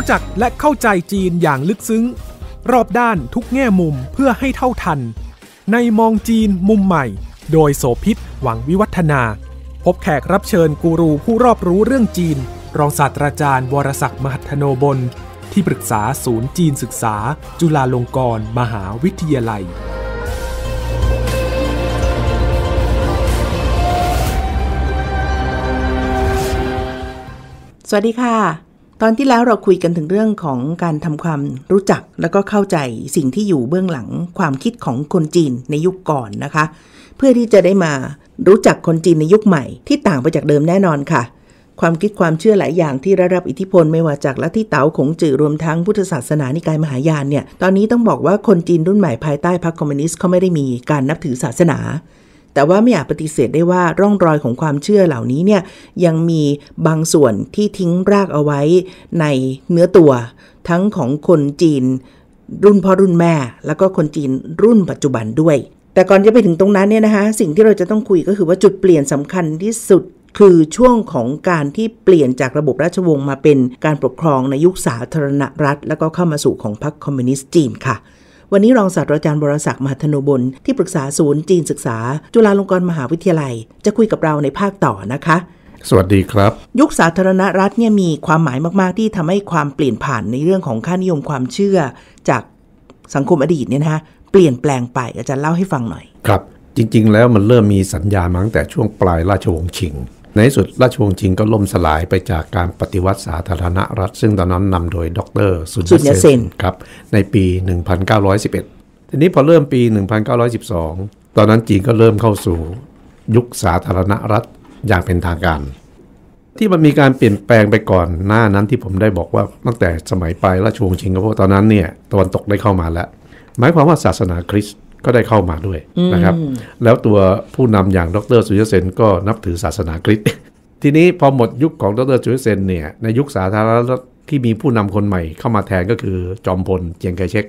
รู้จักและเข้าใจจีนอย่างลึกซึ้ง รอบด้านทุกแง่มุมเพื่อให้เท่าทัน ในมองจีนมุมใหม่ โดยโสพิษหวังวิวัฒนา พบแขกรับเชิญกูรูผู้รอบรู้เรื่องจีน รองศาสตราจารย์วรศักดิ์มหัทโนบล ที่ปรึกษาศูนย์จีนศึกษา จุฬาลงกรณ์มหาวิทยาลัย สวัสดีค่ะตอนที่แล้วเราคุยกันถึงเรื่องของการทำความรู้จักแล้วก็เข้าใจสิ่งที่อยู่เบื้องหลังความคิดของคนจีนในยุคก่อนนะคะ เพื่อที่จะได้มารู้จักคนจีนในยุคใหม่ที่ต่างไปจากเดิมแน่นอนค่ะ ความคิดความเชื่อหลายอย่างที่รรับอิทธิพลไม่ว่าจากลัทธิเต๋าขงจื่อรวมทั้งพุทธศาสนานิกายมหายานเนี่ยตอนนี้ต้องบอกว่าคนจีนรุ่นใหม่ภายใต้พรรคคอมมิวนิสต์เขาไม่ได้มีการนับถือศาสนาแต่ว่าไม่อยากปฏิเสธได้ว่าร่องรอยของความเชื่อเหล่านี้เนี่ยยังมีบางส่วนที่ทิ้งรากเอาไว้ในเนื้อตัว ทั้งของคนจีนรุ่นพ่อรุ่นแม่แล้วก็คนจีนรุ่นปัจจุบันด้วย แต่ก่อนจะไปถึงตรงนั้นเนี่ยนะคะสิ่งที่เราจะต้องคุยก็คือว่าจุดเปลี่ยนสำคัญที่สุด คือช่วงของการที่เปลี่ยนจากระบบราชวงศ์มาเป็นการปกครองในยุคสาธารณรัฐ แล้วก็เข้ามาสู่ของพรรคคอมมิวนิสต์จีนค่ะวันนี้รองศาสตราจารย์บรศักดิ์มหัทนุบุญที่ปรึกษาศูนย์จีนศึกษา จุฬาลงกรณ์มหาวิทยาลัย จะคุยกับเราในภาคต่อนะคะ สวัสดีครับ ยุคสาธารณรัฐเนี่ยมีความหมายมาก ๆ ที่ทำให้ความเปลี่ยนผ่านในเรื่องของค่านิยมความเชื่อจากสังคมอดีตเนี่ยนะเปลี่ยนแปลงไปอาจารย์เล่าให้ฟังหน่อยครับ จริง ๆ แล้วมันเริ่มมีสัญญาณมาตั้งแต่ช่วงปลายราชวงศ์ชิงในที่สุดราชวงศ์จีนก็ล่มสลายไปจากการปฏิวัติสาธารณรัฐ ซึ่งตอนนั้นนำโดยดรสุนเดเซนครับ ในปี 1911 ทีนี้พอเริ่มปี 1912 ตอนนั้นจีนก็เริ่มเข้าสู่ ยุคสาธารณรัฐอย่างเป็นทางการ ที่มันมีการเปลี่ยนแปลงไปก่อนหน้านั้นที่ผมได้บอกว่าตั้งแต่สมัยปลายราชวงศ์ชิง็เพราะตอนนั้นเนี่ยตะวันตกได้เข้ามาแล้วหมายความว่าศาสนาคริสต์ก็ได้เข้ามาด้วยนะครับ แล้วตัวผู้นำอย่างดรสุยเซน ก็ นับถือศาสนาคริสต์ทีนี้พอหมดยุคของดรสุยเซนเนี่ยในยุคสาธารณรัฐที่มีผู้นำคนใหม่ เข้ามาแทนก็คือจอมพลเจียงไคเชก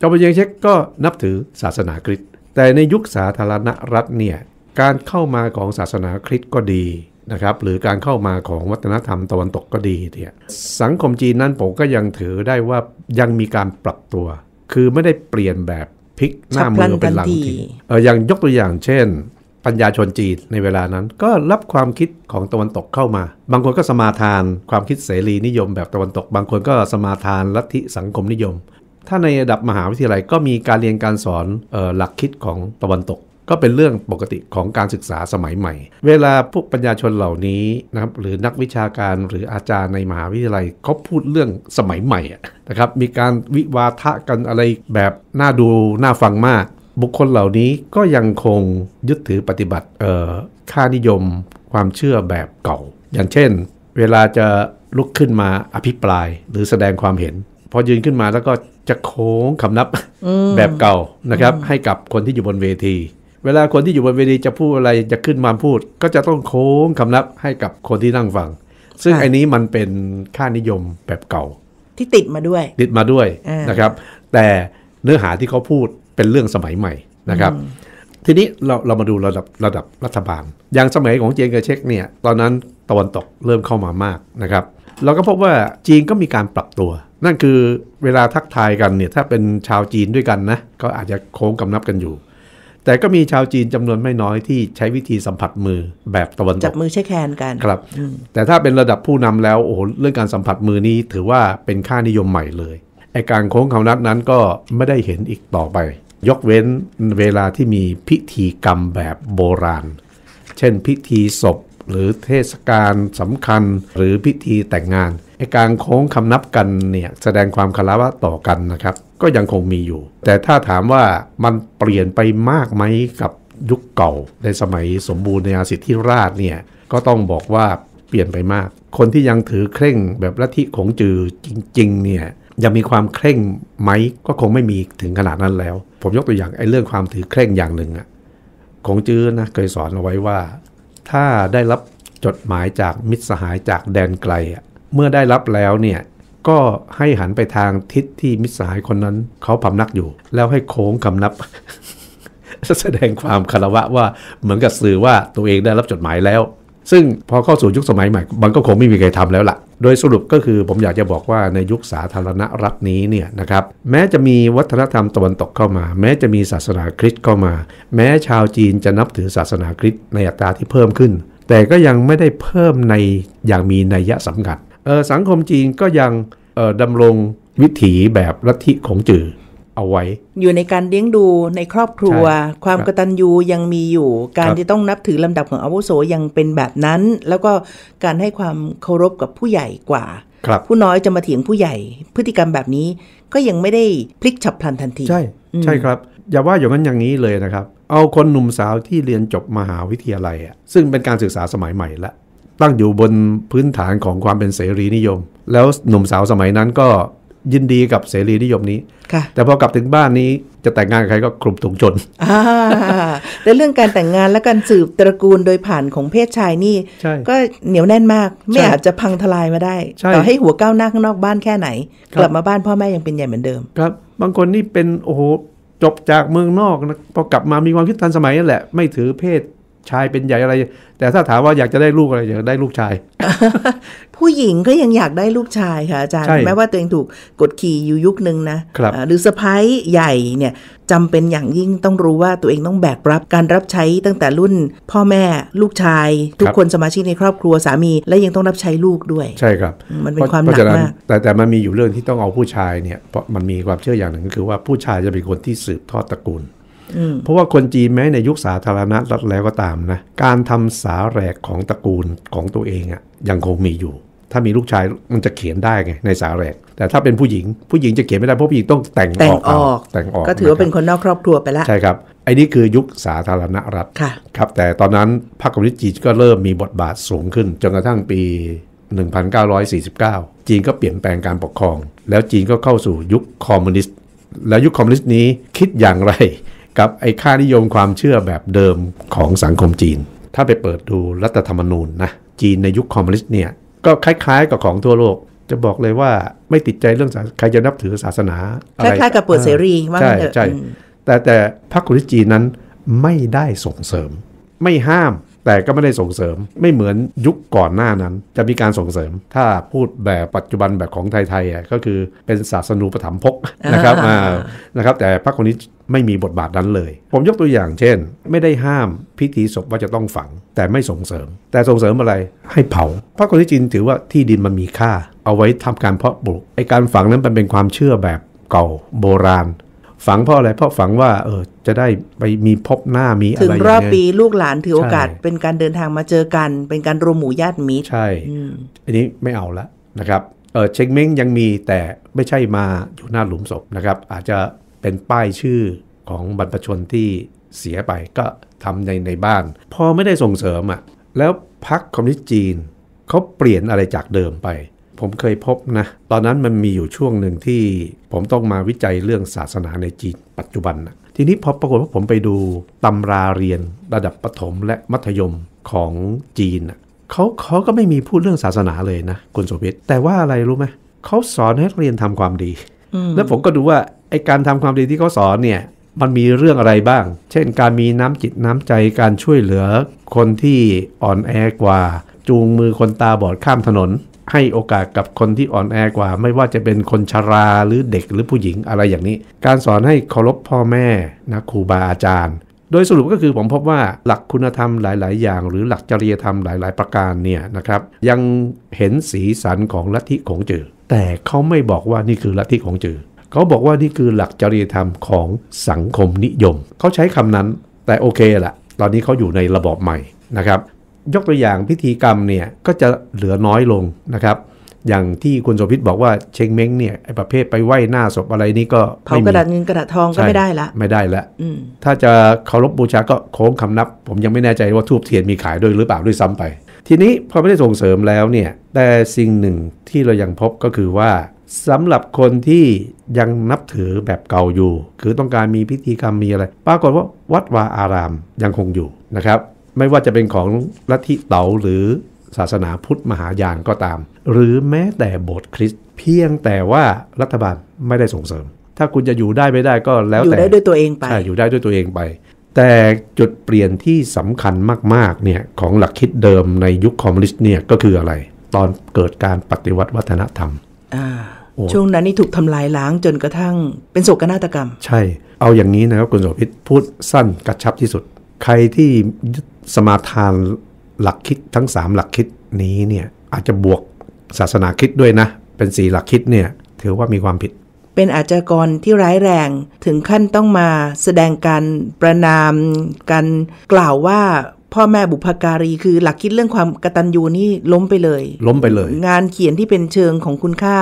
จอมพลเจียงไคเชกก็นับถือศาสนาคริสต์แต่ในยุค สาธารณรัฐเนี่ยการเข้ามาของศาสนาคริสต์ก็ดีนะครับ หรือการเข้ามาของวัฒนธรรมตะวันตกก็ดีเนี่ยสังคมจีนนั้นผมก็ยังถือได้ว่ายังมีการปรับตัว คือไม่ได้เปลี่ยนแบบพลิกหน้ามือเป็นหลังทีเอออย่างยกตัวอย่างเช่น ปัญญาชนจีนในเวลานั้นก็รับความคิดของตะวันตกเข้ามา บางคนก็สมาทานความคิดเสรีนิยมแบบตะวันตก บางคนก็สมาทานลัทธิสังคมนิยม ถ้าในระดับมหาวิทยาลัยก็มีการเรียนการสอนออหลักคิดของตะวันตกก็เป็นเรื่องปกติของการศึกษาสมัยใหม่ เวลาพวกปัญญาชนเหล่านี้นะครับหรือนักวิชาการหรืออาจารย์ในมหาวิทยาลัยเขาพูดเรื่องสมัยใหม่นะครับ มีการวิวาทะกันอะไรแบบน่าดูน่าฟังมาก บุคคลเหล่านี้ก็ยังคงยึดถือปฏิบัติค่านิยมความเชื่อแบบเก่า อย่างเช่น เวลาจะลุกขึ้นมาอภิปรายหรือแสดงความเห็น พอยืนขึ้นมาแล้วก็จะโค้งคำนับแบบเก่านะครับ ให้กับคนที่อยู่บนเวทีเวลาคนที่อยู่บนเวทีจะพูดอะไรจะขึ้นมาพูด ก็จะต้องโค้งคำนับให้กับคนที่นั่งฟัง ซึ่งอันนี้มันเป็นค่านิยมแบบเก่าที่ติดมาด้วย ติดมาด้วยนะครับ แต่เนื้อหาที่เขาพูดเป็นเรื่องสมัยใหม่นะครับ ทีนี้เราเรามาดูระดับระดับรัฐบาล อย่างสมัยของเจนเกอร์เช็คเนี่ยตอนนั้นตะวันตกเริ่มเข้ามามากนะครับ เราก็พบว่าจีนก็มีการปรับตัว นั่นคือเวลาทักทายกันเนี่ยถ้าเป็นชาวจีนด้วยกันนะก็อาจจะโค้งกำนับกันอยู่แต่ก็มีชาวจีนจำนวนไม่น้อยที่ใช้วิธีสัมผัสมือ แบบตะวันตก จับมือใช้แคนกันครับ แต่ถ้าเป็นระดับผู้นำแล้วโอ้เรื่องการสัมผัสมือนี้ถือว่าเป็นค่านิยมใหม่เลยไอการโค้งเขานัดนั้นก็ไม่ได้เห็นอีกต่อไป ยกเว้นเวลาที่มีพิธีกรรมแบบโบราณ เช่นพิธีศพหรือเทศกาลสำคัญหรือพิธีแต่งงานไอ้การโค้งคำนับกันเนี่ยแสดงความคารวะต่อกันนะครับ ก็ยังคงมีอยู่ แต่ถ้าถามว่ามันเปลี่ยนไปมากไหมกับยุคเก่าในสมัยสมบูรณ์ในอาสิทธิราชเนี่ยก็ต้องบอกว่าเปลี่ยนไปมาก คนที่ยังถือเคร่งแบบลัทธิของจือจริงๆเนี่ยยังมีความเคร่งไหมก็คงไม่มีถึงขนาดนั้นแล้ว ผมยกตัวอย่างไอ้เรื่องความถือเคร่งอย่างหนึ่งอะของจื้อนะเคยสอนเอาไว้ว่า ถ้าได้รับจดหมายจากมิตรสหายจากแดนไกลอะเมื่อได้รับแล้วเนี่ย ก็ให้หันไปทางทิศที่มิตรสหายคนนั้นเขาพำนักอยู่ แล้วให้โค้งคำนับ แสดงความคารวะว่าเหมือนกับสื่อว่าตัวเองได้รับจดหมายแล้ว ซึ่งพอเข้าสู่ยุคสมัยใหม่ มันก็คงไม่มีใครทำแล้วละ่ะ โดยสรุปก็คือผมอยากจะบอกว่าในยุคสาธารณรัฐนี้เนี่ยนะครับ แม้จะมีวัฒนธรรมตะวันตกเข้ามา แม้จะมีศาสนาคริสต์เข้ามา แม้ชาวจีนจะนับถือศาสนาคริสต์ในอัตราที่เพิ่มขึ้น แต่ก็ยังไม่ได้เพิ่มในอย่างมีนัยยะสำคัญสังคมจีนก็ยังดำรงวิถีแบบลัทธิของจือเอาไว้ อยู่ในการเลี้ยงดูในครอบครัว ความกตัญญูยังมีอยู่การที่ต้องนับถือลำดับของอาวุโสยังเป็นแบบนั้น แล้วก็การให้ความเคารพกับผู้ใหญ่กว่า ผู้น้อยจะมาเถียงผู้ใหญ่ พฤติกรรมแบบนี้ก็ยังไม่ได้พลิกฉับพลันทันทีใช่ ใช่ครับอย่าว่าอย่างนั้นอย่างนี้เลยนะครับเอาคนหนุ่มสาวที่เรียนจบมหาวิทยาลัยอ่ะซึ่งเป็นการศึกษาสมัยใหม่ละตั้งอยู่บนพื้นฐานของความเป็นเสรีนิยม แล้วหนุ่มสาวสมัยนั้นก็ยินดีกับเสรีนิยมนี้แต่พอกลับถึงบ้านนี้จะแต่งงานกับใครก็กลุ่มถุงชนแต่เรื่องการแต่งงานและการสืบตระกูลโดยผ่านของเพศชายนี่ ก็เหนียวแน่นมากไม่อาจจะพังทลายมาได้ต่อให้หัวก้าวหน้าข้างนอกบ้านแค่ไหน กลับมาบ้านพ่อแม่ยังเป็นใหญ่เหมือนเดิม ครับ บางคนนี่เป็นโอ้โหจบจากเมืองนอกนะพอกลับมามีความคิดทันสมัยนั่นแหละไม่ถือเพศชายเป็นใหญ่อะไร แต่ถ้าถามว่าอยากจะได้ลูกอะไรอยากได้ลูกชาย ผู้หญิงก็ยังอยากได้ลูกชายค่ะอาจารย์แม้ว่าตัวเองถูกกดขี่อยู่ยุคนึงนะหรือสะพ้ายใหญ่เนี่ยจำเป็นอย่างยิ่งต้องรู้ว่าตัวเองต้องแบกรับการรับใช้ตั้งแต่รุ่นพ่อแม่ลูกชาย ทุกคนสมาชิกในครอบครัวสามีและยังต้องรับใช้ลูกด้วย ใช่ครับ มันเป็นความหนักมากแต่แต่มันมีอยู่เรื่องที่ต้องเอาผู้ชายเนี่ยเพราะมันมีความเชื่ออย่างหนึ่งก็คือว่าผู้ชายจะเป็นคนที่สืบทอดตระกูลเพราะว่าคนจีนแม้ในยุคสาธารณรัฐแล้วก็ตามนะการทำสาแหลกของตระกูลของตัวเองอะ่ะยังคงมีอยู่ ถ้ามีลูกชายมันจะเขียนได้ไงในสาแหลกแต่ถ้าเป็นผู้หญิง ผู้หญิงจะเขียนไม่ได้เพราะผู้หญิงต้องแต่งออกออกแต่งออกก็ถือว่าเป็นคนนอกครอบครัวไปแล้วใช่ครับไอ้นี่คือยุคสาธารณรัฐครับแต่ตอนนั้นพรรคคอมมิวนิสต์จีนก็เริ่มมีบทบาทสูงขึ้น จนกระทั่งปี1949จีนก็เปลี่ยนแปลงการปกครอง แล้วจีนก็เข้าสู่ยุคคอมมิวนิสต์แล้วยุคคอมมิวนิสต์นี้คิดอย่างไรับไอ้ค่านิยมความเชื่อแบบเดิมของสังคมจีน ถ้าไปเปิดดูรัฐธรรมนูญนะ จีนในยุคคอมมิวนิสต์เนี่ย ก็คล้ายๆกับของทั่วโลก จะบอกเลยว่าไม่ติดใจเรื่องใครจะนับถือศาสนา คล้ายๆกับเปิดเสรีว่าใช่ใช่แต่แต่พรรคคอมมิวนิสต์จีนนั้นไม่ได้ส่งเสริม ไม่ห้ามแต่ก็ไม่ได้ส่งเสริมไม่เหมือนยุคก่อนหน้านั้น จะมีการส่งเสริม ถ้าพูดแบบปัจจุบันแบบของไทยๆก็คือเป็นศาสนูปถัมภกนะครับนะครับ แต่พระคคนนี้ไม่มีบทบาทนั้นเลย ผมยกตัวอย่างเช่น ไม่ได้ห้ามพิธีศพว่าจะต้องฝัง แต่ไม่ส่งเสริม แต่ส่งเสริมอะไรให้เผา พระคคนที่จีนถือว่าที่ดินมันมีค่าเอาไว้ทำการเพาะปลูกไอการฝังนั้นเป็นความเชื่อแบบเก่าโบราณฝังเพราะอะไรเพราะฝังว่าเออจะได้ไปมีพบหน้ามี อะไรถึงรอบปีลูกหลานถือโอกาสเป็นการเดินทางมาเจอกัน เป็นการรวมหมู่ญาติมิตรใช่ อันนี้ไม่เอาละนะครับเออเช็คเม้งยังมีแต่ไม่ใช่มาอยู่หน้าหลุมศพนะครับ อาจจะเป็นป้ายชื่อของบรรพชนที่เสียไปก็ทำในในบ้าน พอไม่ได้ส่งเสริมอะ่ะแล้วพรรคคอมมิวนิสต์จีนเขาเปลี่ยนอะไรจากเดิมไปผมเคยพบนะ ตอนนั้นมันมีอยู่ช่วงหนึ่งที่ผมต้องมาวิจัยเรื่องศาสนาในจีน ปัจจุบันนะทีนี้พอปรากฏว่าผมไปดูตำราเรียนระดับประถมและมัธยมของจีนเขาเขาก็ไม่มีพูดเรื่องศาสนาเลยนะคุณสสพิตแต่ว่าอะไรรู้ไหม เขาสอนให้เรียนทำความดี แล้วผมก็ดูว่าไอการทำความดีที่เขาสอนเนี่ย มันมีเรื่องอะไรบ้าง เช่น การมีน้ำจิตน้ำใจ การช่วยเหลือ คนที่อ่อนแอกว่า จูงมือคนตาบอดข้ามถนนให้โอกาสกับคนที่อ่อนแอกว่า ไม่ว่าจะเป็นคนชาราหรือเด็กหรือผู้หญิงอะไรอย่างนี้ การสอนให้เคารพพ่อแม่นะครูบาอาจารย์ โดยสรุปก็คือผมพบว่าหลักคุณธรรมหลาย ๆ อย่างหรือหลักจริยธรรมหลาย ๆ ประการเนี่ยนะครับ ยังเห็นสีสันของลัทธิของจือแต่เขาไม่บอกว่านี่คือลัทธิของจือเขาบอกว่านี่คือหลักจริยธรรมของสังคมนิยมเขาใช้คำนั้นแต่โอเคละตอนนี้เขาอยู่ในระบอบใหม่นะครับยกตัวอย่างพิธีกรรมเนี่ยก็จะเหลือน้อยลงนะครับ อย่างที่คุณโสภิตบอกว่าเชงเม้งเนี่ยไอประเภทไปไหว้หน้าศพอะไรนี่ก็เผากระดาษเงินกระดาษทองก็ไม่ได้ละไม่ได้ละถ้าจะเคารพบูชาก็โค้งคำนับ ผมยังไม่แน่ใจว่าทูบเทียนมีขายด้วยหรือเปล่าด้วยซ้ำไป ทีนี้พอไม่ได้ส่งเสริมแล้วเนี่ย แต่สิ่งหนึ่งที่เรายังพบก็คือว่าสำหรับคนที่ยังนับถือแบบเก่าอยู่คือต้องการมีพิธีกรรมมีอะไร ปรากฏว่าวัดวาอารามยังคงอยู่นะครับไม่ว่าจะเป็นของลัทธิเต๋าหรือศาสนาพุทธมหายานก็ตาม หรือแม้แต่โบสถ์คริสต์เพียงแต่ว่ารัฐบาลไม่ได้ส่งเสริม ถ้าคุณจะอยู่ได้ไม่ได้ก็แล้วแต่ อยู่ได้ด้วยตัวเองไปใช่อยู่ได้ด้วยตัวเองไป แต่จุดเปลี่ยนที่สำคัญมากๆเนี่ยของหลักคิดเดิมในยุคคอมมิวนิสต์เนี่ยก็คืออะไร ตอนเกิดการปฏิวัติวัฒนธรรมช่วงนั้นนี่ถูกทำลายล้างจนกระทั่ง เป็นโศกนาฏกรรม ใช่เอาอย่างนี้นะครับคุณโสภิตพูดสั้นกระชับที่สุดใครที่สมาทานหลักคิดทั้ง 3 หลักคิดนี้เนี่ยอาจจะบวกศาสนาคิดด้วยนะ เป็นสีหลักคิดเนี่ยถือว่ามีความผิด เป็นอาชญากรที่ร้ายแรงถึงขั้นต้องมาแสดงการประนามการกล่าวว่าพ่อแม่บุพการีคือหลักคิดเรื่องความกตัญญูนี่ล้มไปเลย ล้มไปเลย งานเขียนที่เป็นเชิงของคุณค่า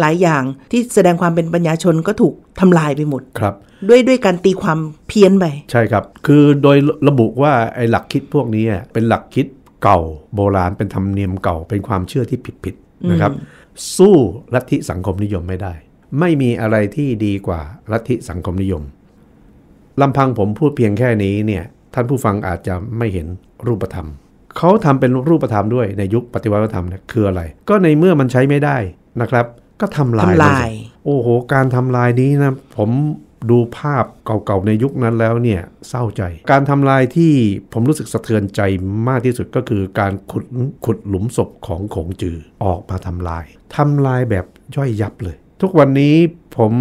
หลายอย่างที่แสดงความเป็นปัญญาชนก็ถูกทำลายไปหมด ครับ ด้วยด้วยการตีความเพี้ยนไป ใช่ครับ คือโดยระบุว่าไอ้หลักคิดพวกนี้เป็นหลักคิดเก่า โบราณเป็นธรรมเนียมเก่าเป็นความเชื่อที่ผิดๆนะครับ สู้ลัทธิสังคมนิยมไม่ได้ ไม่มีอะไรที่ดีกว่าลัทธิสังคมนิยมลำพังผมพูดเพียงแค่นี้เนี่ยท่านผู้ฟังอาจจะไม่เห็นรูปธรรม เขาทำเป็นรูปธรรมด้วยในยุคปฏิวัติธรรมเนี่ยคืออะไร ก็ในเมื่อมันใช้ไม่ได้นะครับ ก็ทำลายทำลาย โอ้โห การทำลายนี้นะ ผมดูภาพเก่าๆในยุคนั้นแล้วเนี่ยเศร้าใจ การทำลายที่ผมรู้สึกสะเทือนใจมากที่สุดก็คือการขุดขุดหลุมศพของขงจือออกมาทำลายทำลายแบบย่อยยับเลย ทุกวันนี้ผม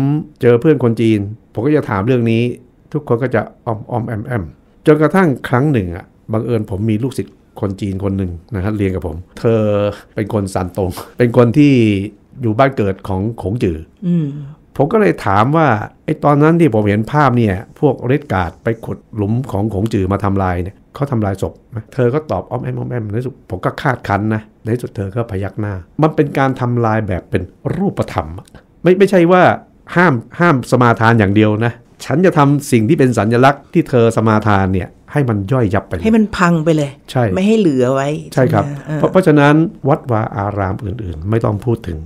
เจอเพื่อนคนจีน ผมก็จะถามเรื่องนี้ทุกคนก็จะอ้อมอ้อมแอมแอมจนกระทั่งครั้งหนึ่งอ่ะบังเอิญผมมีลูกศิษย์คนจีนคนหนึ่งนะครับเรียนกับผม เธอเป็นคนสันตงเป็นคนที่อยู่บ้านเกิดของขงจืออผมก็เลยถามว่าไอ้ตอนนั้นที่ผมเห็นภาพเนี่ย พวกเรดการ์ดไปขุดหลุมของขงจือมาทำลายเนี่ยเขาทำลายศพไหมเธอก็ตอบอ้อมแอมอ้อมแอมในสุดผมก็คาดคันนะ ในสุดเธอก็พยักหน้ามันเป็นการทำลายแบบเป็นรูปธรรมไม่ไม่ใช่ว่าห้ามห้ามสมาทานอย่างเดียวนะฉันจะทำสิ่งที่เป็นสัญลักษณ์ที่เธอสมาทานเนี่ย ให้มันย่อยยับไปให้มันพังไปเลยใช่ไม่ให้เหลือไว้ใช่ครับเพราะเพราะฉะนั้นวัดวาอารามอื่น ๆ ไม่ต้องพูดถึง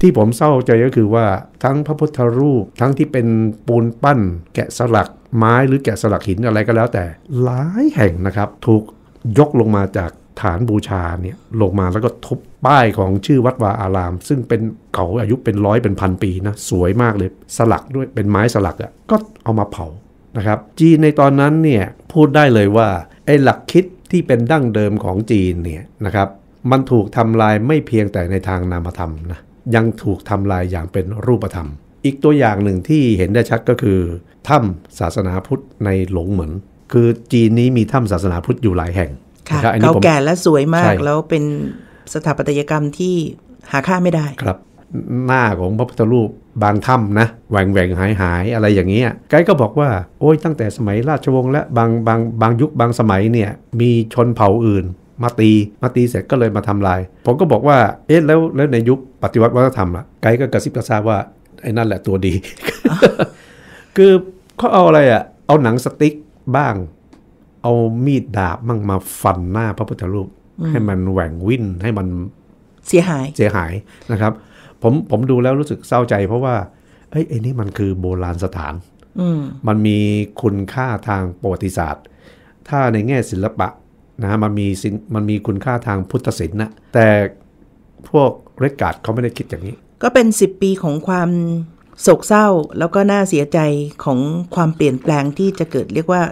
ที่ผมเศร้าใจก็คือว่าทั้งพระพุทธรูปทั้งที่เป็นปูนปั้น แกะสลักไม้หรือแกะสลักหินอะไรก็แล้ว แต่ หลายแห่งนะครับถูกยกลงมาจากฐานบูชาเนี่ยลงมาแล้วก็ทุบป้ายของชื่อวัดวาอาราม ซึ่งเป็นเก่าอายุเป็นร้อยเป็นพันปีนะสวยมากเลยสลักด้วยเป็นไม้สลักอะ่ะก็เอามาเผานะครับ จีนในตอนนั้นเนี่ยพูดได้เลยว่าไอ้หลักคิดที่เป็นดั้งเดิมของจีนเนี่ยนะครับมันถูกทำลายไม่เพียงแต่ในทางนามธรรมนะยังถูกทำลายอย่างเป็นรูปธรรม อีกตัวอย่างหนึ่งที่เห็นได้ชัดก็คือถ้ำศาสนาพุทธในหลงเหมือนคือจีนนี้มีถ้ำศาสนาพุทธอยู่หลายแห่งค่ะเก่าแก่และสวยมากแล้วเป็นสถาปัตยกรรมที่หาค่าไม่ได้ ครับ หน้าของพระพุทธรูป บางถ้ำนะแหว่งแหว่งหายหายอะไรอย่างเงี้ยไกด์ก็บอกว่า โอ้ยตั้งแต่สมัยราชวงศ์และบางบางบางยุคบางสมัยเนี่ย มีชนเผ่าอื่น มาตีมาตีเสร็จก็เลยมาทำลาย ผมก็บอกว่าเอ๊ะแล้วแล้วในยุคปฏิวัติวัฒนธรรมอะไกด์ก็กระซิบกระซาบว่าไอ้นั่นแหละตัวดี คือเขาเอาอะไรอะเอาหนังสติ๊กบ้างเอามีดดาบมั่งมาฟันหน้าพระพุทธรูป ให้มันแหว่งวิ่นให้มันเสียหายเสียหายนะครับผมผมดูแล้วรู้สึกเศร้าใจเพราะว่าเอ้ยไอ้นี่มันคือโบราณสถานมันมีคุณค่าทางประวัติศาสตร์ ถ้าในแง่ศิลปะนะมันมีมันมีคุณค่าทางพุทธศิลป์นะแต่พวกเรกกาดเขาไม่ได้คิดอย่างนี้ ก็เป็นสิบปีของความโศกเศร้าแล้วก็น่าเสียใจของความเปลี่ยนแปลงที่จะเกิดเรียกว่า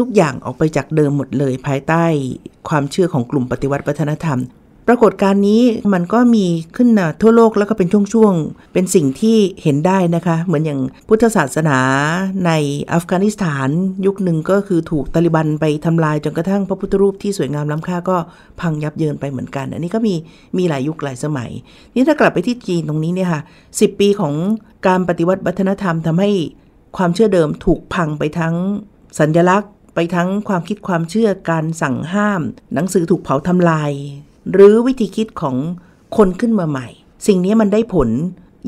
ทุกอย่างออกไปจากเดิมหมดเลยภายใต้ความเชื่อของกลุ่มปฏิวัติวัฒนธรรม ปรากฏการณ์นี้มันก็มีขึ้นทั่วโลกแล้วก็เป็นช่วงๆเป็นสิ่งที่เห็นได้นะคะ เหมือนอย่างพุทธศาสนาในอัฟกานิสถานยุคหนึ่งก็คือถูกตาลิบันไปทำลายจนกระทั่งพระพุทธรูปที่สวยงามล้ำค่าก็พังยับเยินไปเหมือนกัน อันนี้ก็มีมีหลายยุคหลายสมัย นี่ถ้ากลับไปที่จีนตรงนี้เนี่ยค่ะสิปีของการปฏิวัติวัฒนธรรม ทำให้ความเชื่อเดิมถูกพังไปทั้งสัญญลักษณ์ไปทั้งความคิดความเชื่อการสั่งห้าม หนังสือถูกเผาทำลาย หรือวิธีคิดของคนขึ้นมาใหม่ สิ่งนี้มันได้ผล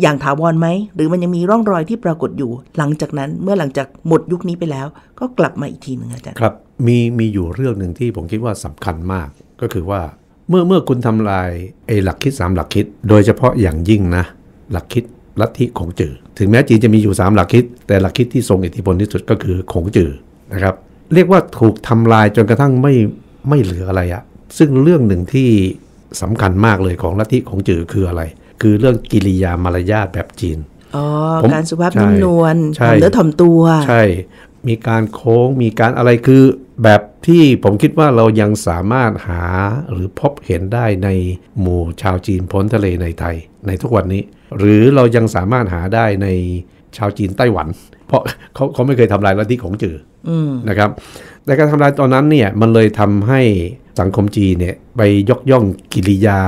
อย่างถาวรไหม หรือมันยังมีร่องรอยที่ปรากฏอยู่ หลังจากนั้นเมื่อหลังจากหมดยุคนี้ไปแล้ว ก็กลับมาอีกทีหนึ่งอาจารย์ครับ มีมีอยู่เรื่องหนึ่งที่ผมคิดว่าสำคัญมาก ก็คือว่าเมื่อเมื่อคุณทำลายไอ้หลักคิด 3 หลักคิด โดยเฉพาะอย่างยิ่งนะ หลักคิดลัทธิของจือถึงแม้จีนจะมีอยู่3หลักคิด แต่หลักคิดที่ทรงอิทธิพลที่สุดก็คือของจือนะครับเรียกว่าถูกทำลายจนกระทั่งไม่ไม่เหลืออะไรอะซึ่งเรื่องหนึ่งที่สำคัญมากเลยของลัทธิของจื่อคืออะไร คือเรื่องกิริยามารยาทแบบจีนอ๋อการสุภาพนุ่มนวลถ่อมเนื้อถ่อมตัวใช่มีการโค้งมีการอะไรคือแบบที่ผมคิดว่าเรายังสามารถหาหรือพบเห็นได้ในหมู่ชาวจีนพ้นทะเลในไทย ในทุกวันนี้ หรือเรายังสามารถหาได้ในชาวจีนไต้หวันเพราะเขาเขาไม่เคยทำลายลัทธิของจือนะครับแต่การทำลายตอนนั้นเนี่ยมันเลยทำให้สังคมจีนเนี่ยไปยกย่องกิริยา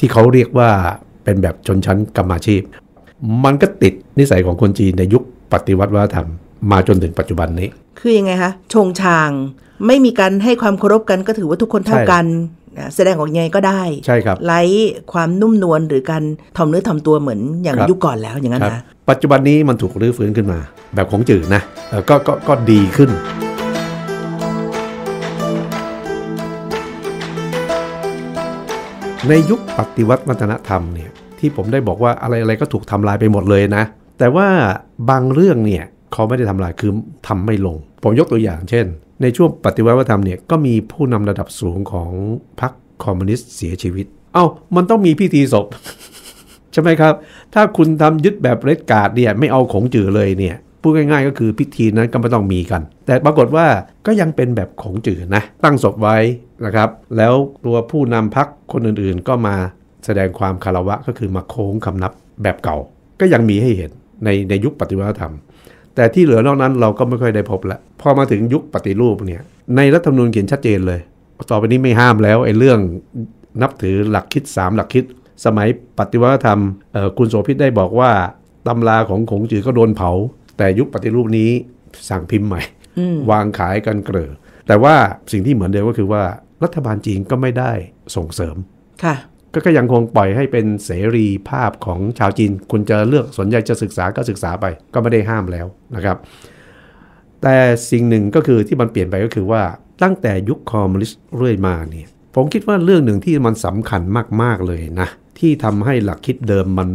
ที่เขาเรียกว่าเป็นแบบชนชั้นกรรมาชีพ มันก็ติดนิสัยของคนจีนในยุคปฏิวัติวัฒนธรรมมาจนถึงปัจจุบันนี้ คืออยังไงคะชงชางไม่มีการให้ความเคารพกันก็ถือว่าทุกคนเท่ากันแสดงออกยังไงก็ได้ ใช่ครับไล้ความนุ่มนวลหรือการทำอมเนื้อทำอมตัวเหมือนอย่างยุคก่อนแล้วอย่างนั้นนะปัจจุบันนี้มันถูกรื้อฟื้นขึ้นมา แบบของจืดนะก็ก็ก็ดีขึ้น ในยุคปฏิวัติวัฒนธรรมเนี่ยที่ผมได้บอกว่าอะไรอะไรก็ถูกทำลายไปหมดเลยนะ แต่ว่าบางเรื่องเนี่ยเขาไม่ได้ทำลายคือทำไม่ลง ผมยกตัวอย่างเช่นในช่วงปฏิวัติวัฒนธรรมเนี่ยก็มีผู้นำระดับสูงของพรรคคอมมิวนิสต์เสียชีวิต เอา้า มันต้องมีพิธีศพ ใช่ไหมครับ ถ้าคุณทำยึดแบบเรดการ์ดเนี่ยไม่เอาของจือเลยเนี่ยพูดง่ายๆก็คือพิธีนั้นก็ไม่ต้องมีกัน แต่ปรากฏว่าก็ยังเป็นแบบของจืดนะตั้งศพไว้นะครับ แล้วตัวผู้นำพรรคนอื่นๆ ก็มาแสดงความคารวะก็คือมาโค้งคำนับแบบเก่า ก็ยังมีให้เห็นในในยุคปฏิวัติธรรมแต่ที่เหลือนอกนั้นเราก็ไม่ค่อยได้พบละพอมาถึงยุคปฏิรูปเนี่ย ในรัฐธรรมนูญเขียนชัดเจนเลยต่อไปนี้ไม่ห้ามแล้วไอ้เรื่องนับถือหลักคิด 3 หลักคิด สมัยปฏิวัติธรรมคุณโสภิตได้บอกว่าตำราของขงจือก็โดนเผา แต่ยุคปฏิรูปนี้สั่งพิมพ์ใหม่ วางขายกันเกลือแต่ว่าสิ่งที่เหมือนเดิมก็คือว่ารัฐบาลจีนก็ไม่ได้ส่งเสริมค่ะก็ก็ยังคงปล่อยให้เป็นเสรีภาพของชาวจีน คุณจะเลือกสนใจ จะศึกษาก็ศึกษาไป ก็ไม่ได้ห้ามแล้วนะครับ แต่สิ่งหนึ่งก็คือที่มันเปลี่ยนไปก็คือว่าตั้งแต่ยุคคอมมิวนิสต์เรื่อยมาเนี่ย ผมคิดว่าเรื่องหนึ่งที่มันสำคัญมาก ๆ เลยนะ ที่ทำให้หลักคิดเดิมมัน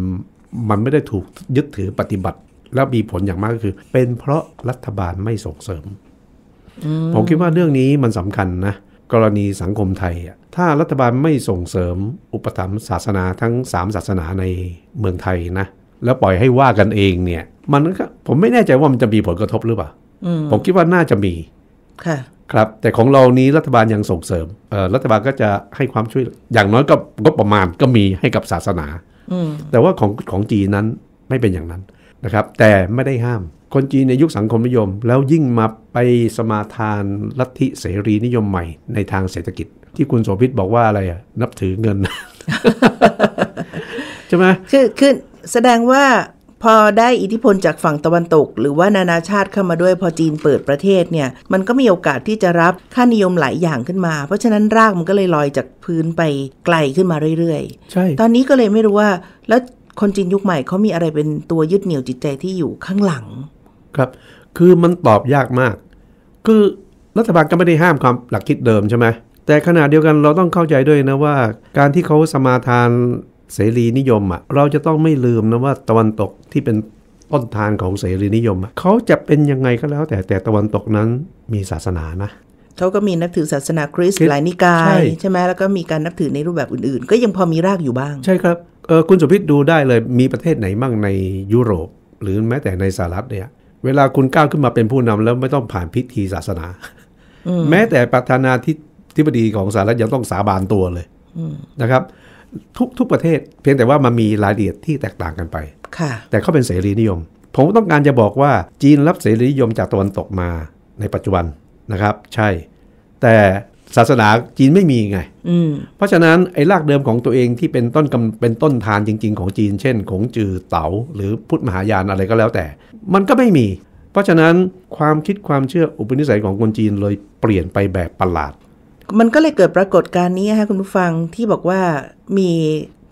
มันไม่ได้ถูกยึดถือปฏิบัติ แล้วมีผลอย่างมากก็คือ เป็นเพราะรัฐบาลไม่ส่งเสริม ผมคิดว่าเรื่องนี้มันสำคัญนะกรณีสังคมไทยถ้ารัฐบาลไม่ส่งเสริมอุปถัมภ์ศาสนาทั้ง3ศาสนาในเมืองไทยนะแล้วปล่อยให้ว่ากันเองเนี่ย มันก็ผมไม่แน่ใจว่ามันจะมีผลกระทบหรือเปล่าผมคิดว่าน่าจะมี ค่ะครับ แต่ของเรานี้รัฐบาลยังส่งเสริมรัฐบาลก็จะให้ความช่วยอย่างน้อยก็งบประมาณก็มีให้กับศาสนาแต่ว่าของของจีนนั้นไม่เป็นอย่างนั้นนะครับ แต่ไม่ได้ห้ามคนจีนในยุคสังคมนิยม แล้วยิ่งมาไปสมาทานลัทธิเสรีนิยมใหม่ในทางเศรษฐกิจ ที่คุณโสภิตบอกว่าอะไรอ่ะนับถือเงิน ใช่ไหมคือคือแสดงว่าพอได้อิทธิพลจากฝั่งตะวันตก หรือว่านานาชาติเข้ามาด้วยพอจีนเปิดประเทศเนี่ย มันก็มีโอกาสที่จะรับค่านิยมหลายอย่างขึ้นมา เพราะฉะนั้นรากมันก็เลยลอยจากพื้นไปไกลขึ้นมาเรื่อยๆใช่ตอนนี้ก็เลยไม่รู้ว่า แล้วคนจีนยุคใหม่เขามีอะไรเป็นตัวยึดเหนี่ยวจิตใจที่อยู่ข้างหลังครับคือมันตอบยากมาก คือรัฐบาลก็ไม่ได้ห้ามความหลักคิดเดิมใช่ไหมแต่ขณะเดียวกันเราต้องเข้าใจด้วยนะว่าการที่เขาสมาทานเสรีนิยมอ่ะเราจะต้องไม่ลืมนะว่าตะวันตกที่เป็นต้นทานของเสรีนิยมอ่ะเขาจะเป็นยังไงก็แล้ว แต่แต่ตะวันตกนั้นมีศาสนานะเขาก็มีนับถือศาสนาคริสต์หลายนิกายใช่ไหมแล้วก็มีการนับถือในรูปแบบอื่นๆ ก็ยังพอมีรากอยู่บ้างใช่ครับคุณสุพิษดูได้เลยมีประเทศไหนบ้างในยุโรป หรือแม้แต่ในสหรัฐเนี่ยเวลาคุณก้าวขึ้นมาเป็นผู้นำแล้ว ไม่ต้องผ่านพิธีศาสนา แม้แต่ประธานาธิบดีของสหรัฐยังต้องสาบานตัวเลยนะครับ ทุกทุกประเทศเพียงแต่ว่ามันมีรายละเอียดที่แตกต่างกันไปแต่เขาเป็นเสรีนิยม ผมต้องการจะบอกว่าจีนรับเสรีนิยมจากตะวันตกมาในปัจจุบันนะครับ ใช่ แต่ศาสนาจีนไม่มีไงเพราะฉะนั้นไอ้รากเดิมของตัวเองที่เป็นต้นเป็นต้นทานจริง ๆ ของจีนเช่นของจือเต๋าหรือพุทธมหายานอะไรก็แล้วแต่มันก็ไม่มี เพราะฉะนั้นความคิดความเชื่ออุปนิสัยของคนจีน เลยเปลี่ยนไปแบบประหลาด มันก็เลยเกิดปรากฏการณ์นี้ค่ะคุณผู้ฟังที่บอกว่ามี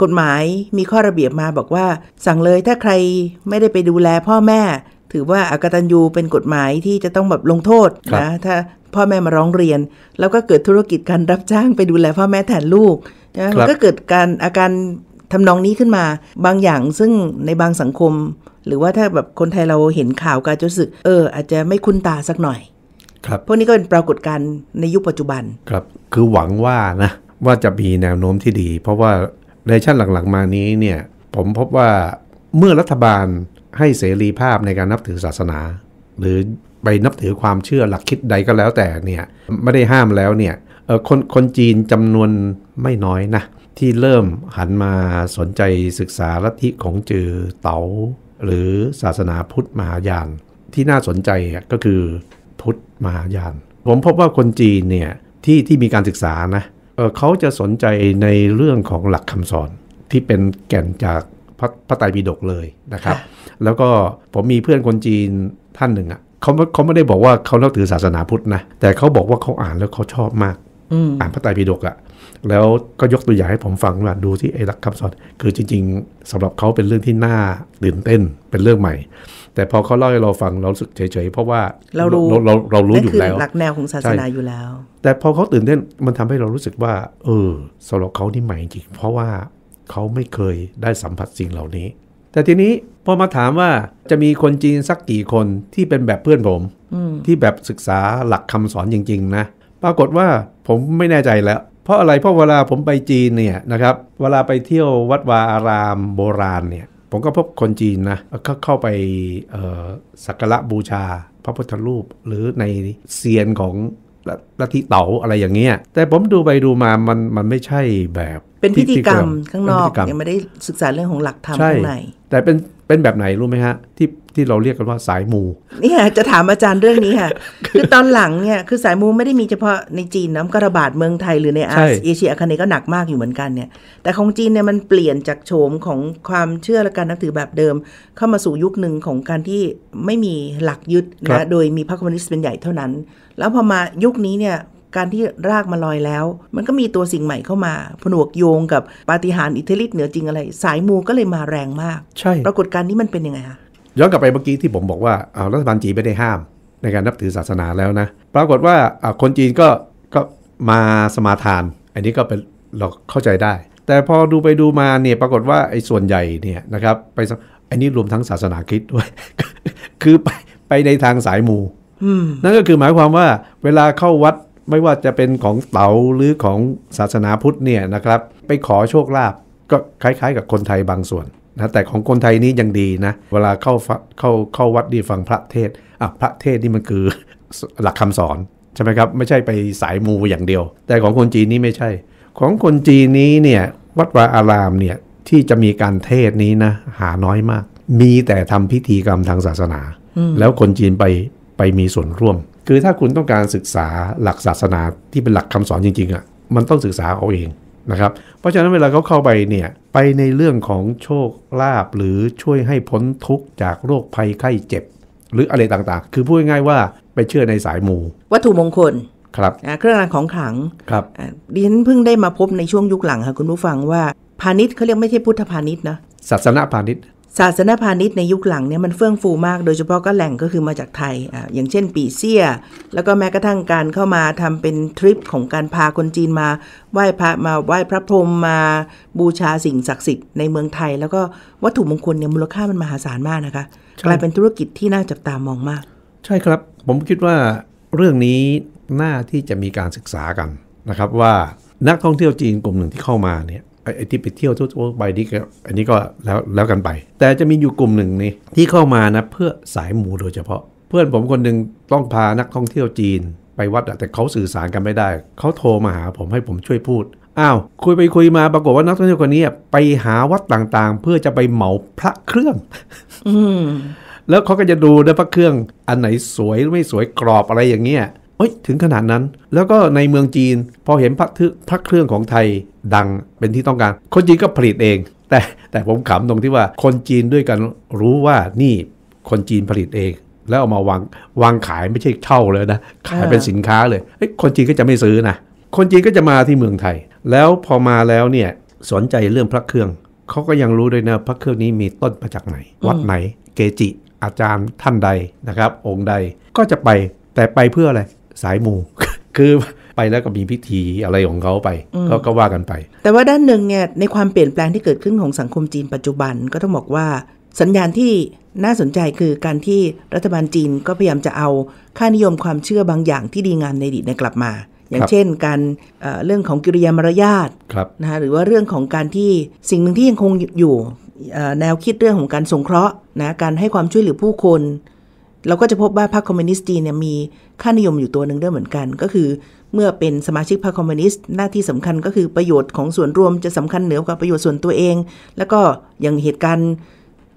กฎหมายมีข้อระเบียบมาบอกว่าสั่งเลยถ้าใครไม่ได้ไปดูแลพ่อแม่ ถือว่าอากตันยูเป็นกฎหมายที่จะต้องแบบลงโทษนะถ้าพ่อแม่มาร้องเรียน แล้วก็เกิดธุรกิจการรับจ้างไปดูแลพ่อแม่แทนลูกนะก็เกิดการอาการทำนองนี้ขึ้นมาบางอย่างซึ่งในบางสังคม หรือว่าถ้าแบบคนไทยเราเห็นข่าวการจะรู้สึกเอออาจจะไม่คุ้นตาสักหน่อย ครับพวกนี้ก็เป็นปรากฏการณ์ในยุคปัจจุบันครับ คือหวังว่านะว่าจะมีแนวโน้มที่ดี เพราะว่าในชั้นหลังๆมานี้เนี่ยผมพบว่าเมื่อรัฐบาลให้เสรีภาพในการนับถือศาสนา หรือไปนับถือความเชื่อหลักคิดใดก็แล้วแต่เนี่ยไม่ได้ห้ามแล้วเนี่ยคนคนจีนจำนวนไม่น้อยนะที่เริ่มหันมาสนใจศึกษาลัทธิของจือเต๋าหรือศาสนาพุทธมหายาน ที่น่าสนใจก็คือพุทธมหายาน ผมพบว่าคนจีนเนี่ยที่ที่มีการศึกษานะเขาจะสนใจในเรื่องของหลักคำสอนที่เป็นแก่นจากพระพระไตรปิฎกเลยนะครับ แล้วก็ผมมีเพื่อนคนจีนท่านหนึ่งอะ่ะเขาเขาไม่ได้บอกว่าเขาเลอกถือศาสนาพุทธนะแต่เขาบอกว่าเขาอ่านแล้วเขาชอบมากอ่านพระไตรปิฎกอะแล้วก็ยกตัวอย่างให้ผมฟังว่าดูที่ไอ้รักคำสอนคือจริง ๆ สำหรับเขาเป็นเรื่องที่น่าตื่นเต้นเป็นเรื่องใหม่ แต่พอเขาเล่าให้เราฟังเราสึกเฉยๆเพราะว่าเรารู้เราเรารู้อยู่แล้วหลักแนวของศาสนาอยู่แล้ว แต่พอเขาตื่นเต้นมันทำให้เรารู้สึกว่าเออสำหรับเขานี่ใหม่จริงเพราะว่าเขาไม่เคยได้สัมผัสสิ่งเหล่านี้ แต่ทีนี้พอมาถามว่าจะมีคนจีนสักกี่คนที่เป็นแบบเพื่อนผมที่แบบศึกษาหลักคำสอนจริงๆ นะปรากฏว่าผมไม่แน่ใจแล้ว เพราะอะไรเพราะเวลาผมไปจีนเนี่ยนะครับเวลาไปเที่ยววัดวาอารามโบราณเนี่ย ผมก็พบคนจีนนะเขาเข้าไปสักการะบูชา พระพุทธรูปหรือในเซียนของลัทธิเต๋าอะไรอย่างเงี้ยแต่ผมดูไปดูมามันมันไม่ใช่แบบเป็นพิธีกรรมข้างนอกยังไม่ได้ศึกษาเรื่องของหลักธรรมข้างในแต่เป็นเป็นแบบไหนรู้ไหมฮะที่ที่เราเรียกกันว่าสายมูเนี่ยจะถามอาจารย์เรื่องนี้ค่ะคือตอนหลังเนี่ยคือสายมูไม่ได้มีเฉพาะในจีนนะมักระบาดเมืองไทยหรือในอาเอเชียอาคเนก็หนักมากอยู่เหมือนกันเนี่ย แต่ของจีนเนี่ยมันเปลี่ยนจากโฉมของความเชื่อและการนับถือแบบเดิมเข้ามาสู่ยุคหนึ่งของการที่ไม่มีหลักยึดนะโดยมีพรรคคอมมิวนิสต์เป็นใหญ่เท่านั้น แล้วพอมายุคนี้เนี่ยการที่รากมาลอยแล้ว มันก็มีตัวสิ่งใหม่เข้ามา ผนวกโยงกับ ปาฏิหาริย์อิทธิฤทธิ์เหนือจริงอะไร สายมูก็เลยมาแรงมากใช่ปรากฏการณ์นี้มันเป็นยังไงคะย้อนกลับไปเมื่อกี้ที่ผมบอกว่าเอารัฐบาลจีนไม่ได้ห้ามในการนับถือศาสนาแล้วนะ ปรากฏว่าคนจีนก็ก็มาสมาทาน อันนี้ก็เป็นเราเข้าใจได้ แต่พอดูไปดูมาเนี่ยปรากฏว่าไอ้ส่วนใหญ่เนี่ยนะครับไปอันนี้รวมทั้งศาสนาคริสต์ด้วย คือไปไปในทางสายมูนั่นก็คือหมายความว่าเวลาเข้าวัดไม่ว่าจะเป็นของเต๋าหรือของศาสนาพุทธเนี่ยนะครับไปขอโชคลาภก็คล้ายๆกับคนไทยบางส่วนนะแต่ของคนไทยนี้ยังดีนะ เวลาเข้าเข้าเข้าวัดดีฟังพระเทศอ่ะพระเทศนี่มันคือหลักคำสอน ใช่ไหมครับ ไม่ใช่ไปสายมูอย่างเดียว แต่ของคนจีนนี่ไม่ใช่ ของคนจีนนี้เนี่ยวัดวาอารามเนี่ยที่จะมีการเทศนี้นะหาน้อยมาก มีแต่ทำพิธีกรรมทางศาสนา แล้วคนจีนไปไปมีส่วนร่วมคือถ้าคุณต้องการศึกษาหลักศาสนาที่เป็นหลักคำสอนจริงๆอะ่ะมันต้องศึกษาเอาเองนะครับเพราะฉะนั้นเวลาเขาเข้าไปเนี่ยไปในเรื่องของโชคลาภหรือช่วยให้พ้นทุกข์จากโรคภัยไข้เจ็บ หรืออะไรต่างๆ คือพูดง่ายๆว่าไปเชื่อในสายมู วัตถุมงคลครับเครื่องรางของขลังครับดิฉันเพิ่งได้มาพบในช่วงยุคหลังค่ะคุณผู้ฟังว่าพาณิชย์เขาเรียกไม่ใช่พุทธพาณิชย์นะศาสนาพาณิชย์ศาสนพาณิชย์ในยุคหลังเนี่ยมันเฟื่องฟูมากโดยเฉพาะก็แหล่งก็คือมาจากไทยอ่าอย่างเช่นปีเซียแล้วก็แม้กระทั่งการเข้ามาทำเป็นทริปของการพาคนจีนมาไหว้พระมาไหว้พระพรหมมาบูชาสิ่งศักดิ์สิทธิ์ในเมืองไทย แล้วก็วัตถุมงคลเนี่ยมูลค่ามันมหาศาลมากนะคะกลายเป็นธุรกิจที่น่าจับตามองมาก ใช่ครับผมคิดว่าเรื่องนี้น่าที่จะมีการศึกษากันนะครับ ว่านักท่องเที่ยวจีนกลุ่มหนึ่งที่เข้ามาเนี่ยไอ้ที่ไปเที่ยวทั่วๆไปนี่ก็อันนี้ก็แล้วแล้วกันไป แต่จะมีอยู่กลุ่มหนึ่งนี่ที่เข้ามานะ เพื่อสายหมูโดยเฉพาะ เพื่อนผมคนหนึ่งต้องพานักท่องเที่ยวจีน ไปวัดแต่เขาสื่อสารกันไม่ได้เขาโทรมาหาผมให้ผมช่วยพูดอ้าวคุยไปคุยมาปรากฏว่านักท่องเที่ยวคนนี้ไปหาวัดต่างๆ เพื่อจะไปเหมาพระเครื่อง อืแล้วเขาก็จะดูนะพระเครื่อง อันไหนสวยไม่สวยกรอบอะไรอย่างเงี้ยเอ้ย ถึงขนาดนั้น แล้วก็ในเมืองจีนพอเห็นพระพระเครื่องของไทยดังเป็นที่ต้องการ คนจีนก็ผลิตเอง แต่แต่ผมขำตรงที่ว่า คนจีนด้วยกันรู้ว่านี่คนจีนผลิตเอง แล้วเอามาวางวางขายไม่ใช่เช่าเลยนะ ขายเป็นสินค้าเลยเอ้ยคนจีนก็จะไม่ซื้อนะคนจีนก็จะมาที่เมืองไทย แล้วพอมาแล้วเนี่ยสนใจเรื่องพระเครื่องเขาก็ยังรู้ด้วยนะ พระเครื่องนี้มีต้นมาจากไหน วัดไหน เกจิ อาจารย์ท่านใดนะครับองค์ใดก็จะไปแต่ไปเพื่ออะไรสายมูคือไปแล้วก็มีพิธีอะไรของเขาไปก็ก็ว่ากันไป แต่ว่าด้านหนึ่งเนี่ยในความเปลี่ยนแปลงที่เกิดขึ้นของสังคมจีน ปัจจุบันก็ต้องบอกว่า สัญญาณที่น่าสนใจคือการที่รัฐบาลจีนก็พยายามจะเอาค่านิยมความเชื่อบางอย่างที่ดีงามในอดีตกลับมา อย่างเช่น การเเรื่องของกิริยามารยาทนะฮะหรือว่าเรื่องของการที่สิ่งหนึ่งที่ยังคงอยู่แนวคิดเรื่องของการสงเคราะห์นะการให้ความช่วยเหลือผู้คนเราก็จะพบว่าพรรคคอมมิวนิสต์จีนเนี่ยมีค่านิยมอยู่ตัวหนึ่งด้วยเหมือนกัน ก็คือเมื่อเป็นสมาชิกพรรคคอมมิวนิสต์ หน้าที่สำคัญก็คือประโยชน์ของส่วนรวมจะสำคัญเหนือกว่าประโยชน์ส่วนตัวเองแล้วก็อย่างเหตุการณ์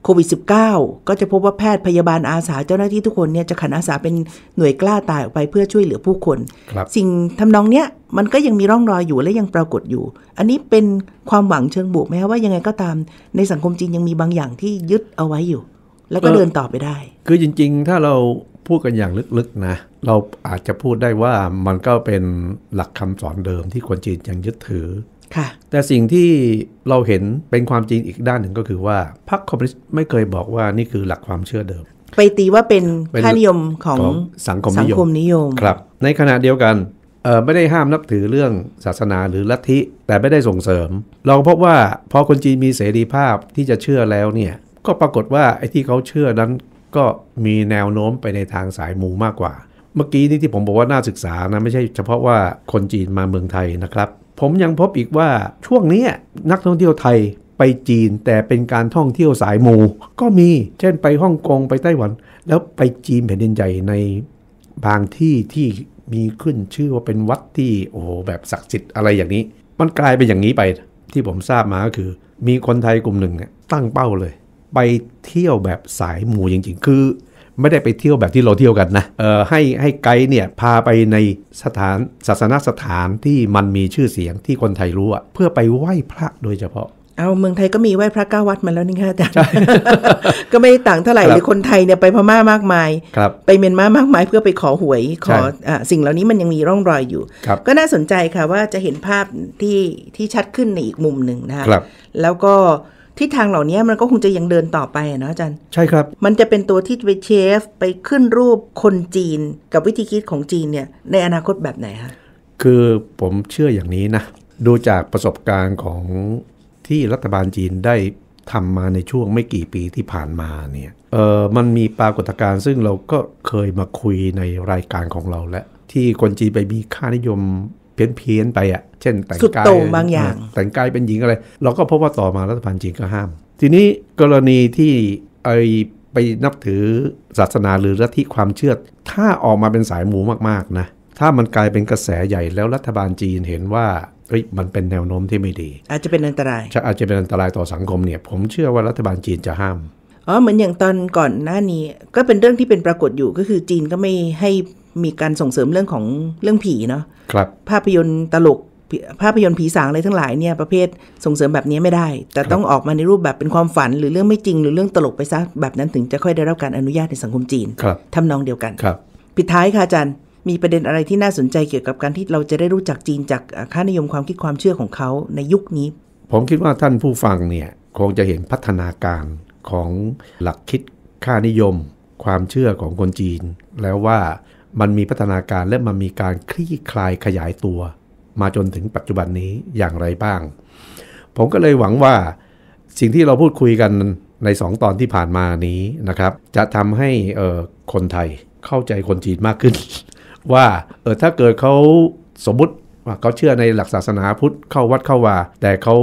โควิด -19 ก็จะพบว่าแพทย์พยาบาลอาสาเจ้าหน้าที่ทุกคนเนี่ยจะขันอาสาเป็นหน่วยกล้าตายออกไปเพื่อช่วยเหลือผู้คนคสิ่งทำนองเนี้ยมันก็ยังมีร่องรอยอยู่และยังปรากฏอยู่ อันนี้เป็นความหวังเชิงบวกไหมว่ายังไงก็ตามในสังคมจีนยังมีบางอย่างที่ยึดเอาไว้อยู่แล้วก็เดินต่อไปได้ คือจริงๆ ถ้าเราพูดกันอย่างลึกๆนะเราอาจจะพูดได้ว่ามันก็เป็นหลักคำสอนเดิมที่คนจีนยังยึดถือแต่สิ่งที่เราเห็นเป็นความจริงอีกด้านหนึ่งก็คือว่าพรรคคอมมิวนิสต์ไม่เคยบอกว่านี่คือหลักความเชื่อเดิม ไปตีว่าเป็นค่านิยมของสังคมนิยมมยมครับในขณะเดียวกันไม่ได้ห้ามนับถือเรื่องศาสนาหรือลัทธิแต่ไม่ได้ส่งเสริม เราพบว่าพอคนจีนมีเสรีภาพที่จะเชื่อแล้วเนี่ยก็ปรากฏว่าไอ้ที่เขาเชื่อนั้นก็มีแนวโน้มไปในทางสายมูมากกว่า เมื่อกี้นี้ที่ผมบอกว่าน่าศึกษานะไม่ใช่เฉพาะว่าคนจีนมาเมืองไทยนะครับ ผมยังพบอีกว่าช่วงนี้นักท่องเที่ยวไทยไปจีนแต่เป็นการท่องเที่ยวสายมู ก็มี เช่นไปฮ่องกงไปไต้หวัน แล้วไปจีนแผ่นดินใหญ่ใน บางที่ที่มีขึ้นชื่อว่าเป็นวัดที่โอ้โหแบบศักดิ์สิทธิ์อะไรอย่างนี้ มันกลายเป็นอย่างนี้ไปที่ผมทราบมาก็คือ มีคนไทยกลุ่มหนึ่งตั้งเป้าเลยไปเที่ยวแบบสายหมู่จริง ๆ คือ ไม่ได้ไปเที่ยวแบบที่เราเที่ยวกันนะเออให้ให้ไกด์เนี่ยพาไปในสถานศาสนสถานที่มันมีชื่อเสียงที่คนไทยรู้อะเพื่อไปไหว้พระโดยเฉพาะเอาเมืองไทยก็มีไหว้พระก้าวัดมาแล้วนี่ค่ะแต่ก็ไม่ต่างเท่าไหร่หรือคนไทยเนี่ยไปพม่ามากมายไปเมียนมามากมายเพื่อไปขอหวยขอสิ่งเหล่านี้มันยังมีร่องรอยอยู่ก็น่าสนใจค่ะว่าจะเห็นภาพที่ที่ชัดขึ้นในอีกมุมหนึ่งนะคะแล้วก็ทิศทางเหล่านี้มันก็คงจะยังเดินต่อไปนะอาจารย์ใช่ครับมันจะเป็นตัวที่ไปเชฟไปขึ้นรูปคนจีนกับวิธีคิดของจีนเนี่ยในอนาคตแบบไหนคะคือผมเชื่ออย่างนี้นะดูจากประสบการณ์ของที่รัฐบาลจีนได้ทำมาในช่วงไม่กี่ปีที่ผ่านมาเนี่ยเออมันมีปรากฏการณ์ซึ่งเราก็เคยมาคุยในรายการของเราและ ที่คนจีนไปมีค่านิยมเพี้ยนเพี้ยนไปอ่ะเช่น แต่งกายบางอย่าง แต่งกายเป็นหญิงอะไรเราก็พบว่าต่อมารัฐบาลจีนก็ห้าม ทีนี้กรณีที่ไอไปนับถือศาสนาหรือลัทธิความเชื่อถ้าออกมาเป็นสายหมูมากๆนะถ้ามันกลายเป็นกระแสใหญ่แล้วรัฐบาลจีนเห็นว่าเฮ้ยมันเป็นแนวโน้มที่ไม่ดี อาจจะเป็นอันตรายอาจจะเป็นอันตรายต่อสังคมเนี่ยผมเชื่อว่ารัฐบาลจีนจะห้ามอ๋อเหมือนอย่างตอนก่อนหน้านี้ก็เป็นเรื่องที่เป็นปรากฏอยู่ก็คือจีนก็ไม่ให้มีการส่งเสริมเรื่องของเรื่องผีเนาะ ครับ ภาพยนตร์ตลกภาพยนตร์ผีสางอะไรทั้งหลายเนี่ยประเภทส่งเสริมแบบนี้ไม่ได้ แต่ต้องออกมาในรูปแบบเป็นความฝันหรือเรื่องไม่จริง หรือเรื่องตลกไปซะแบบนั้นถึงจะค่อยได้รับการอนุญาตในสังคมจีนครับทำนองเดียวกันครับปิดท้ายค่ะอาจารย์มีประเด็นอะไรที่น่าสนใจเกี่ยวกับการที่เราจะได้รู้จักจีนจากค่านิยมความคิดความเชื่อของเขาในยุคนี้ ผมคิดว่าท่านผู้ฟังเนี่ยคงจะเห็นพัฒนาการของหลักคิดค่านิยมความเชื่อของคนจีนแล้วว่ามันมีพัฒนาการและมันมีการคลี่คลายขยายตัว มาจนถึงปัจจุบันนี้อย่างไรบ้าง ผมก็เลยหวังว่าสิ่งที่เราพูดคุยกันใน 2 ตอนที่ผ่านมานี้นะครับ จะทำให้คนไทยเข้าใจคนจีนมากขึ้น ว่าเออถ้าเกิดเขาสมมติว่าเขาเชื่อในหลักศาสนาพุทธเข้าวัดเข้าว่า แต่เขา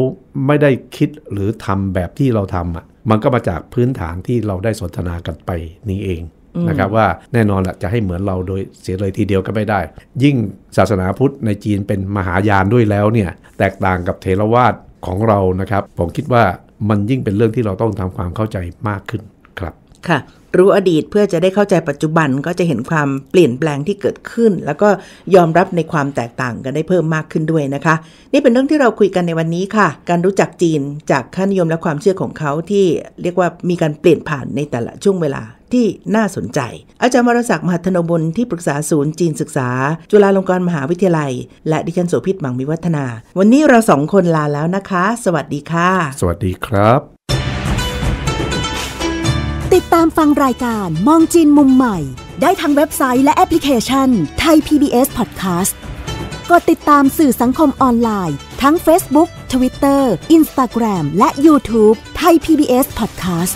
ไม่ได้คิดหรือทำแบบที่เราทำอ่ะมันก็มาจากพื้นฐานที่เราได้สนทนากันไปนี่เองนะครับว่าแน่นอนละจะให้เหมือนเราโดยเสียเลยทีเดียวก็ไม่ได้ ยิ่งศาสนาพุทธในจีนเป็นมหายานด้วยแล้วเนี่ยแตกต่างกับเทรวาสของเรานะครับผมคิดว่ามันยิ่งเป็นเรื่องที่เราต้องทำความเข้าใจมากขึ้นครับค่ะ รู้อดีตเพื่อจะได้เข้าใจปัจจุบันก็จะเห็นความเปลี่ยนแปลงที่เกิดขึ้น แล้วก็ยอมรับในความแตกต่างกันได้เพิ่มมากขึ้นด้วยนะคะ นี่เป็นเรื่องที่เราคุยกันในวันนี้ค่ะ การรู้จักจีนจากค่านิยมและความเชื่อของเขาที่เรียกว่ามีการเปลี่ยนผ่านในแต่ละช่วงเวลาที่น่าสนใจ อาจารย์วรศักดิ์มหัทนบุญที่ปรึกษาศูนย์จีนศึกษา จุฬาลงกรณ์มหาวิทยาลัย และดิฉันโสภิตมังมิวัฒนา วันนี้เราสองคนลาแล้วนะคะ สวัสดีค่ะ สวัสดีครับ ติดตามฟังรายการมองจีนมุมใหม่ ได้ทางเว็บไซต์และแอปพลิเคชันไทย PBS Podcast กดติดตามสื่อสังคมออนไลน์ ทั้ง Facebook Twitter Instagram และ YouTube ไทย PBS Podcast